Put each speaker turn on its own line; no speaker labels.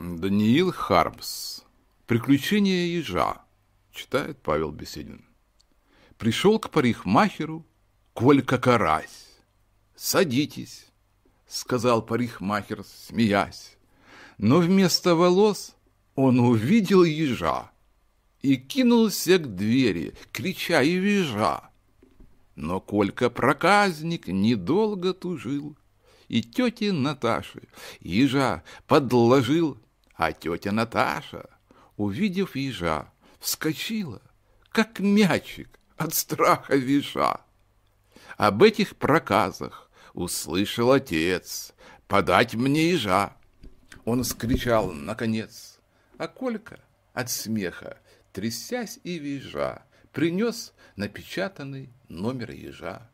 Даниил Харбс. «Приключения ежа», читает Павел Беседин. Пришел к парикмахеру Колька Карась. «Садитесь», сказал парикмахер, смеясь. Но вместо волос он увидел ежа и кинулся к двери, крича и визжа. Но Колька-проказник недолго тужил, и тете Наташе ежа подложил – а тетя Наташа, увидев ежа, вскочила, как мячик от страха виша. Об этих проказах услышал отец подать мне ежа. Он скричал наконец, а Колька от смеха, трясясь и визжа, принес напечатанный номер ежа.